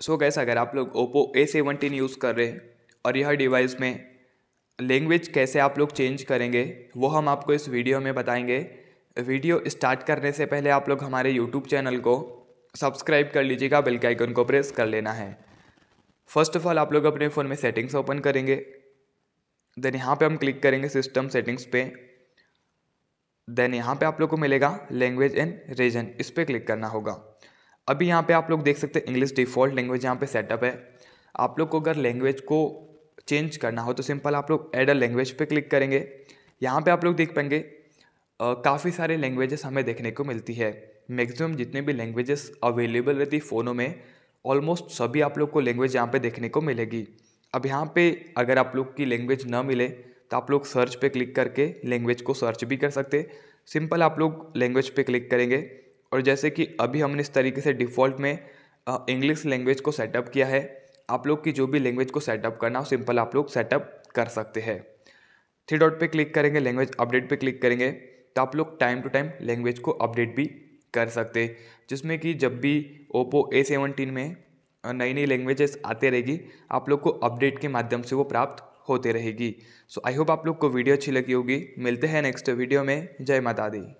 सो so gas अगर आप लोग ओप्पो ए सेवनटीन यूज़ कर रहे हैं और यह डिवाइस में लैंग्वेज कैसे आप लोग चेंज करेंगे वो हम आपको इस वीडियो में बताएंगे वीडियो स्टार्ट करने से पहले आप लोग हमारे यूट्यूब चैनल को सब्सक्राइब कर लीजिएगा बेल के आइकन को प्रेस कर लेना है फर्स्ट ऑफ ऑल आप लोग अपने फ़ोन में सेटिंग्स ओपन करेंगे देन यहाँ पे हम क्लिक करेंगे सिस्टम सेटिंग्स पे देन यहाँ पे आप लोग को मिलेगा लैंग्वेज एंड रीजन इस पर क्लिक करना होगा अभी यहाँ पे आप लोग देख सकते हैं इंग्लिश डिफ़ॉल्ट लैंग्वेज यहाँ पे सेटअप है आप लोग को अगर लैंग्वेज को चेंज करना हो तो सिंपल आप लोग एड अ लैंग्वेज पे क्लिक करेंगे यहाँ पे आप लोग देख पाएंगे काफ़ी सारे लैंग्वेजेस हमें देखने को मिलती है मैक्सिमम जितने भी लैंग्वेजेस अवेलेबल रहती फ़ोनों में ऑलमोस्ट सभी आप लोग को लैंग्वेज यहाँ पर देखने को मिलेगी अब यहाँ पर अगर आप लोग की लैंग्वेज न मिले तो आप लोग सर्च पर क्लिक करके लैंग्वेज को सर्च भी कर सकते सिंपल आप लोग लैंग्वेज पर क्लिक करेंगे और जैसे कि अभी हमने इस तरीके से डिफ़ॉल्ट में इंग्लिश लैंग्वेज को सेटअप किया है आप लोग की जो भी लैंग्वेज को सेटअप करना हो सिंपल आप लोग सेटअप कर सकते हैं थ्री डॉट पे क्लिक करेंगे लैंग्वेज अपडेट पे क्लिक करेंगे तो आप लोग टाइम टू टाइम लैंग्वेज को अपडेट भी कर सकते जिसमें कि जब भी ओप्पो ए सेवनटीन में नई नई लैंग्वेजेस आते रहेगी आप लोग को अपडेट के माध्यम से वो प्राप्त होते रहेगी सो आई होप आप लोग को वीडियो अच्छी लगी होगी मिलते हैं नेक्स्ट वीडियो में जय माता दी